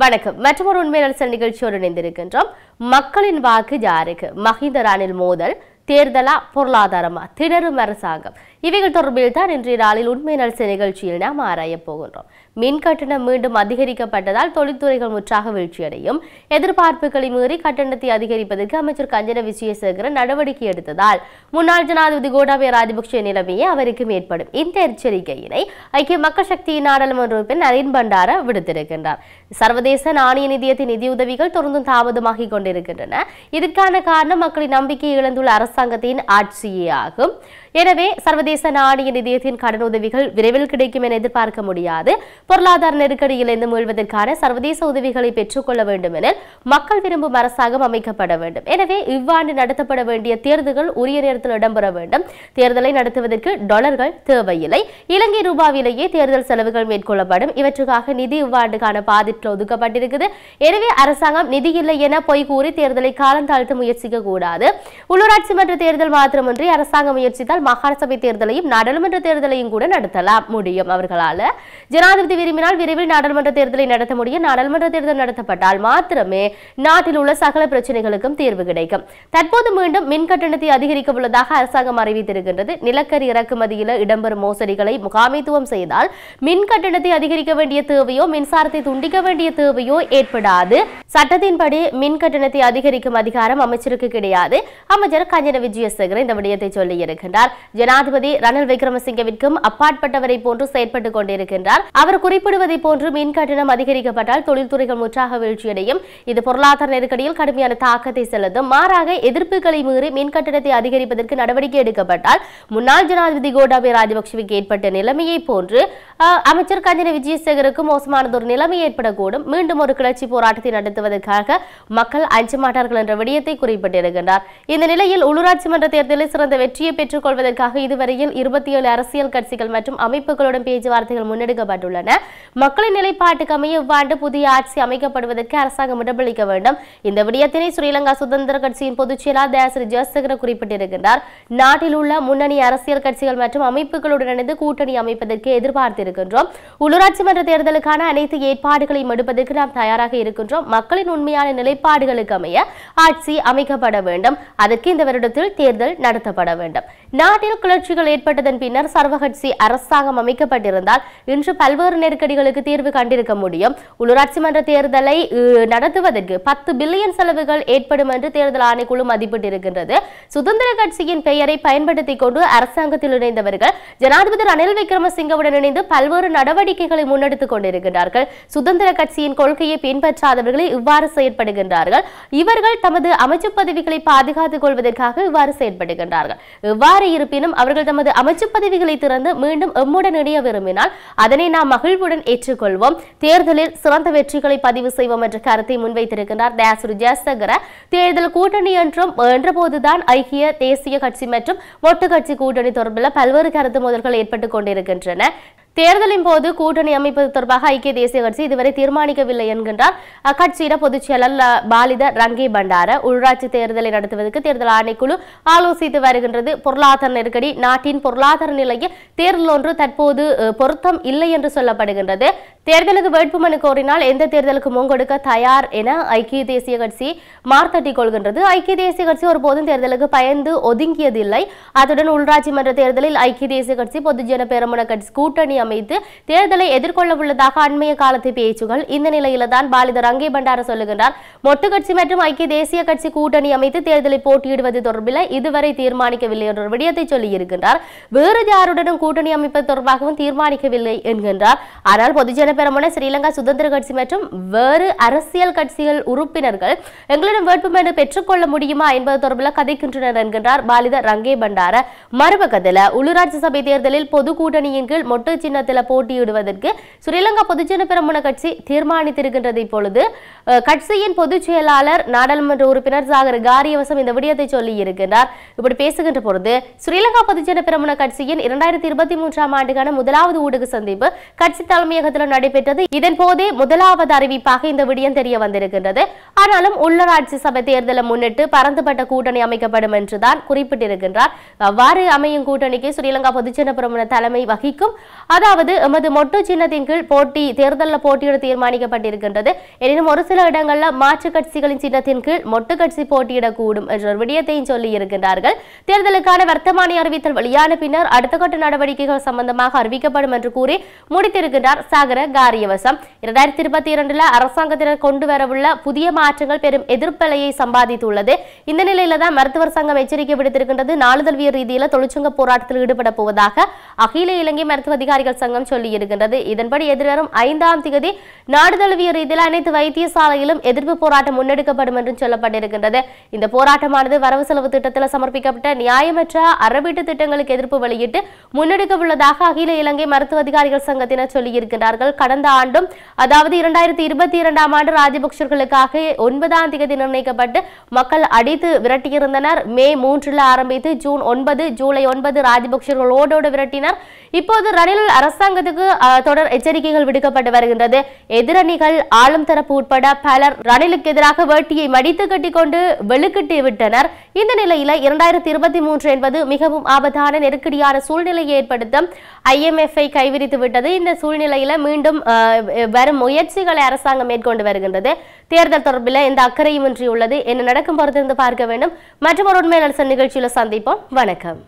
வணக்கம் மற்றொரு உண்மையரசல் நிகழ்ச்சியோடு இணைந்திருக்கின்றோம் மக்களின் வாக்கு யாருக்கு மஹிந்த ராணில் மோதல் தேர்தலா பொருளாதாரமா திணறும் அரசாங்கம் இவைகள் தொடர்பில் தான் இன்றைய நாளில் உண்மை நலச நிகழ்ச்சியில் நாம் ஆராய போகின்றோம் மின் கட்டணம் மீண்டும் அதிகரிக்கப்பட்டதால் தொழில்துறைகள் முற்றாக வீழ்ச்சியடையும் எதிர்பார்ப்புகளை மீறி கட்டணத்தை அதிகரிப்பதற்கு அமைச்சர் கஞ்சன விஜயசேகரன் நடவடிக்கை எடுத்ததால் முன்னாள் ஜனாதிபதி கோடாபய ராஜபக்ஷ நிலைமையே அவருக்கும் ஏற்படும் இந்த எச்சரிக்கையினை ஐக்கிய மக்கள் சக்தியின் நாடாளுமன்ற உறுப்பினர் நரீன் பண்டார விடுத்திருக்கின்றார் சர்வதேச நாணய நிதியத்தின் நிதியுதவிகள் தொடர்ந்தும் தாமதமாகிக் கொண்டிருக்கின்றன இதற்கான காரணம் மக்களின் நம்பிக்கையை இழந்துள்ள அரசாங்கத்தின் ஆட்சியே ஆகும் எனவே சர்வதேச நாணய நிதியத்தின் கடன் உதவிகள் விரைவில் கிடைக்கும் என எதிர்பார்க்க முடியாது பொருளாதார நெருக்கடியில் இருந்து மீள்வதற்கான சர்வதேச உதவிகளை பெற்றுக்கொள்ள வேண்டும் என மக்கள் விரும்பும் அரசாங்கம் அமைக்கப்பட வேண்டும் எனவே இவ்வாண்டு நடத்தப்பட வேண்டிய தேர்தல்கள் உரிய நேரத்தில் இடம்பெற வேண்டும் தேர்தலை நடத்துவதற்கு டாலர்கள் தேவையில்லை இலங்கை ரூபாவிலேயே தேர்தல் செலவுகள் மேற்கொள்ளப்படும் இவற்றுக்காக நிதி இவ்வாண்டுக்கான பாதிப்பில் ஒதுக்கப்பட்டிருக்குது எனவே அரசாங்கம் நிதி இல்லை என பொய் கூறி தேர்தலை காலம் தாழ்த்த முயற்சிக்க கூடாது உள்ளூராட்சி மன்ற தேர்தல் மாத்திரமின்றி அரசாங்கம் முயற்சித்தால் மாகாண சபை தேர்தலையும் நாடாளுமன்ற தேர்தலையும் கூட நடத்தலாம் முடியும் அவர்களால் ஜனாதிபதி விரும்பினால் விரைவில் நாடாளுமன்ற தேர்தலை நடத்த முடியும் நாடாளுமன்ற தேர்தல் நடத்தப்பட்டால் மாத்திரமே நாட்டில் உள்ள சகல பிரச்சனைகளுக்கும் தீர்வு கிடைக்கும் தற்போது மீண்டும் மின் கட்டணத்தை அதிகரிக்க உள்ளதாக அரசாங்கம் அறிவித்திருக்கின்றது நிலக்கரி இறக்குமதியில் இடம்பெறும் மோசடிகளை முகாமைத்துவம் செய்தால் மின் கட்டணத்தை அதிகரிக்க வேண்டிய தேவையோ மின்சாரத்தை துண்டிக்க வேண்டிய தேவையோ ஏற்படாது சட்டத்தின்படி மின் கட்டணத்தை அதிகரிக்கும் அதிகாரம் அமைச்சருக்கு கிடையாது அமைச்சர் கஞ்சன விஜயசேகர் இந்த விடயத்தை சொல்லி இருக்கின்றார் ஜனாதிபதி ரணில் விக்ரமசிங்கவிற்கும் அப்பாற்பட்டவரை போன்று செயற்பட்டுக் கொண்டிருக்கின்றார் அவர் குறிப்பிடுவதை போன்று மின் கட்டணம் அதிகரிக்கப்பட்டால் தொழில்துறைகள் முற்றாக வீழ்ச்சியடையும் இது பொருளாதார நெருக்கடியில் கடுமையான தாக்கத்தை செலுத்தும் மாறாக எதிர்ப்புகளை மீறி மின் கட்டணத்தை அதிகரிப்பதற்கு நடவடிக்கை எடுக்கப்பட்டால் முன்னாள் ஜனாதிபதி கோட்டாபய ராஜபக்சேவுக்கு ஏற்பட்ட நிலைமையை போன்று அமைச்சர் கஞ்சன விஜயசேகருக்கும் மோசமானதொரு நிலைமை ஏற்படக்கூடும் மீண்டும் ஒரு கிளர்ச்சி போராட்டத்தை நடத்துவதற்காக மக்கள் அஞ்ச மாட்டார்கள் என்ற விடயத்தை குறிப்பிட்டிருக்கின்றார் இந்த நிலையில் உள்ளூராட்சி மன்ற தேர்தலில் சிறந்த வெற்றியை பெற்றுக் கொள்வது மேற்கொள்வதற்காக இதுவரையில் இருபத்தி ஏழு அரசியல் கட்சிகள் மற்றும் அமைப்புகளுடன் பேச்சுவார்த்தைகள் முன்னெடுக்கப்பட்டுள்ளன மக்களின் நிலைப்பாட்டுக்கு அமைய இவ்வாண்டு புதிய ஆட்சி அமைக்கப்படுவதற்கு அரசாங்கம் இடமளிக்க வேண்டும் இந்த விடயத்தினை ஸ்ரீலங்கா சுதந்திர கட்சியின் பொதுச் செயலாளர் தயாசிரி ஜெயசேகர குறிப்பிட்டிருக்கிறார் நாட்டில் உள்ள முன்னணி அரசியல் கட்சிகள் மற்றும் அமைப்புகளுடன் இணைந்து கூட்டணி அமைப்பதற்கு எதிர்பார்த்திருக்கின்றோம் உள்ளூராட்சி மன்ற தேர்தலுக்கான அனைத்து ஏற்பாடுகளையும் எடுப்பதற்கு நாம் தயாராக இருக்கின்றோம் மக்களின் உண்மையான நிலைப்பாடுகளுக்கு அமைய ஆட்சி அமைக்கப்பட வேண்டும் அதற்கு இந்த வருடத்தில் தேர்தல் நடத்தப்பட வேண்டும் நாட்டில் கிளர்ச்சிகள் ஏற்பட்டதன் பின்னர் சர்வகட்சி அரசாங்கம் அமைக்கப்பட்டிருந்தால் இன்று பல்வேறு நெருக்கடிகளுக்கு தீர்வு கண்டிருக்க முடியும் உள்ளூராட்சி மன்ற தேர்தலை நடத்துவதற்கு பத்து பில்லியன் செலவுகள் ஏற்படும் என்று தேர்தல் ஆணைக்குழு மதிப்பிட்டிருக்கின்றது சுதந்திர கட்சியின் பெயரை பயன்படுத்திக் கொண்டு அரசாங்கத்தில் இணைந்தவர்கள் ஜனாதிபதி ரணில் விக்ரமசிங்கவுடன் இணைந்து பல்வேறு நடவடிக்கைகளை முன்னெடுத்துக் கொண்டிருக்கிறார்கள் சுதந்திர கட்சியின் கொள்கையை பின்பற்றாதவர்களை இவ்வாறு செயற்படுகின்றார்கள் இவர்கள் தமது அமைச்சு பதவிகளை பாதுகாத்துக் கொள்வதற்காக இவ்வாறு செயற்படுகின்றார்கள் இவ்வாறு எவ்வாறு இருப்பினும் அவர்கள் தமது அமைச்சு பதவிகளை திறந்து மீண்டும் எம்முடன் இணைய விரும்பினால் அதனை நாம் மகிழ்வுடன் ஏற்றுக்கொள்வோம் தேர்தலில் சிறந்த வெற்றிகளை பதிவு செய்வோம் என்ற கருத்தை முன்வைத்திருக்கிறார் ஜெயசங்கர தேர்தல் கூட்டணி என்றும் என்றபோதுதான் ஐக்கிய தேசிய கட்சி மற்றும் ஒட்டு கட்சி கூட்டணி தொடர்பில் பல்வேறு கருத்து மோதல்கள் ஏற்பட்டுக் கொண்டிருக்கின்றன தேர்தலின் போது கூட்டணி அமைப்பது தொடர்பாக ஐக்கிய தேசிய கட்சி இதுவரை தீர்மானிக்கவில்லை என்கின்றார் அக்கட்சியிட பொதுச் செயலர் பாலித ரங்கி பண்டார உள்ளாட்சி தேர்தலை நடத்துவதற்கு தேர்தல் ஆணைக்குழு ஆலோசித்து வருகின்றது பொருளாதார நெருக்கடி நாட்டின் பொருளாதார நிலையில் தேர்தல் ஒன்று தற்போது பொருத்தம் இல்லை என்று சொல்லப்படுகின்றது தேர்தலுக்கு வேட்புமனு கோரினால் எந்த தேர்தலுக்கு முங்கொடுக்க தயார் என ஐக்கிய தேசிய கட்சி மார்த்தட்டிக் கொள்கின்றது ஐக்கிய தேசிய கட்சி ஒருபோதும் தேர்தலுக்கு பயந்து ஒதுங்கியதில்லை அத்துடன் உள்ளாட்சி மன்ற தேர்தலில் ஐக்கிய தேசிய கட்சி பொதுஜன பெருமன கட்சி கூட்டணி அமைத்து தேர்தலை எதிர்கொள்ள உள்ளதாக அண்மைய காலத்து பேச்சுகள் இந்த நிலையில தான் பாலிதர் அங்கே பண்டார சொல்லுகின்றார் மொட்டு கட்சி மற்றும் ஐக்கிய தேசிய கட்சி கூட்டணி அமைத்து தேர்தலை போட்டியிடுவது தொடர்பில் இதுவரை தீர்மானிக்கவில்லை என்ற விடயத்தை சொல்லியிருக்கின்றார் வேறு யாருடனும் கூட்டணி அமைப்பது தொடர்பாகவும் தீர்மானிக்கவில்லை என்கின்றார் ஆனால் பொதுஜன பெருமன ஸ்ரீலங்கா சுதந்திர கட்சி மற்றும் வேறு அரசியல் கட்சிகள் உறுப்பினர்கள் எங்களிடம் வேட்புமனு பெற்றுக்கொள்ள முடியுமா என்பது தொடர்பில் கதைக்கின்றனர் என்கின்றார் பாலித ரங்கே பண்டார மறுபக்கத்தில் உள்ளூராட்சி சபை தேர்தலில் பொது கூட்டணியின் கீழ் மொட்டு சின்னத்தில் போட்டியிடுவதற்கு ஸ்ரீலங்கா பொதுஜன பெருமன கட்சி தீர்மானித்திருக்கின்றது இப்பொழுது கட்சியின் பொதுச் செயலாளர் நாடாளுமன்ற உறுப்பினர் சாகர் காரியவசம் இந்த விடயத்தை சொல்லி இருக்கின்றார் இப்படி பேசுகின்ற பொழுது ஸ்ரீலங்கா பொதுஜன பெருமன கட்சியின் இரண்டாயிரத்தி இருபத்தி மூன்றாம் ஆண்டுக்கான முதலாவது ஊடக சந்திப்பு கட்சி தலைமையகத்தில் நடைபெற்றது இதன் போதே முதலாவது அறிவிப்பாக இந்த விடயம் தெரிய வந்திருக்கின்றது ஆனாலும் உள்ளராட்சி சபை தேர்தலை முன்னிட்டு பரந்துபட்ட கூட்டணி அமைக்கப்படும் என்றுதான் குறிப்பிட்டிருக்கின்றார் அவ்வாறு அமையும் கூட்டணிக்கு ஸ்ரீலங்கா பொதுஜன பெருமன தலைமை வகிக்கும் அதாவது எமது மொட்டு சின்னத்தின் கீழ் போட்டி தேர்தலில் போட்டியிட தீர்மானிக்கப்பட்டிருக்கின்றது எனினும் ஒரு சில இடங்களில் மாற்று கட்சிகளின் சின்னத்தின் கீழ் மொட்டு கட்சி போட்டியிடக்கூடும் என்ற விடயத்தையும் சொல்லி இருக்கின்றார்கள் தேர்தலுக்கான வர்த்தமானி அறிவித்தல் வெளியான பின்னர் அடுத்த கட்ட நடவடிக்கைகள் சம்பந்தமாக அறிவிக்கப்படும் என்று கூறி முடித்திருக்கின்றார் சாகர காரியவசம் இரண்டாயிரத்தி இருபத்தி இரண்டுல அரசாங்கத்தினர் கொண்டு வரவுள்ள புதிய மாற்றங்கள் பெரும் எதிர்ப்பலையை சம்பாதித்துள்ளது இந்த நிலையில தான் மருத்துவர் சங்கம் எச்சரிக்கை விடுத்திருக்கின்றது நாளிதழ்விய ரீதியில தொழிற்சங்க போராட்டத்தில் ஈடுபட போவதாக அகில இலங்கை மருத்துவ அதிகாரிகள் சங்கம் சொல்லியிருக்கின்றது இதன்படி எதிர்வரும் ஐந்தாம் தேதி நாடு தழுவிய ரீதியில் அனைத்து வைத்தியசாலையிலும் எதிர்ப்பு போராட்டம் முன்னெடுக்கப்படும் என்றும் சொல்லப்பட்டிருக்கின்றது இந்த போராட்டமானது வரவு செலவு திட்டத்தில் சமர்ப்பிக்கப்பட்ட நியாயமற்ற அறவீட்டு திட்டங்களுக்கு எதிர்ப்பு வெளியிட்டு முன்னெடுக்கவுள்ளதாக அகில இலங்கை மருத்துவ அதிகாரிகள் சங்கத்தினர் சொல்லியிருக்கிறார்கள் கடந்த ஆண்டும் அதாவது இரண்டாயிரத்தி இருபத்தி இரண்டாம் ஆண்டு ராஜபக்சர்களுக்காக ஒன்பதாம் தேதி நிர்ணயிக்கப்பட்டு மக்கள் அடித்து விரட்டியிருந்தனர் மே மூன்றில் ஆரம்பித்து ஜூன் ஒன்பது ஜூலை ஒன்பது ராஜபக்சர்கள் ஓடோடு விரட்டினர் நடத்தினர் இப்போது ரணில் அரசாங்கத்துக்கு தொடர் எச்சரிக்கைகள் விடுக்கப்பட்டு வருகின்றது எதிரணிகள் ஆளும் தரப்பு உட்பட பலர் ரணிலுக்கு எதிராக வேட்டியை மடித்து கட்டிக்கொண்டு வெளுக்கிட்டு விட்டனர் இந்த நிலையில இரண்டாயிரத்தி இருபத்தி மூன்று என்பது மிகவும் ஆபத்தான நெருக்கடியான சூழ்நிலையை ஏற்படுத்தும் ஐஎம்எஃப்ஐ கைவிரித்து விட்டது இந்த சூழ்நிலையில மீண்டும் வரும் முயற்சிகளை அரசாங்கம் மேற்கொண்டு வருகின்றது தேர்தல் தொடர்பில் இந்த அக்கறையும் இன்றி உள்ளது என்ன நடக்கும் பொறுத்திருந்து பார்க்க வேண்டும் மற்றும் ஒரு உண்மை நிகழ்ச்சியில் சந்திப்போம் வணக்கம்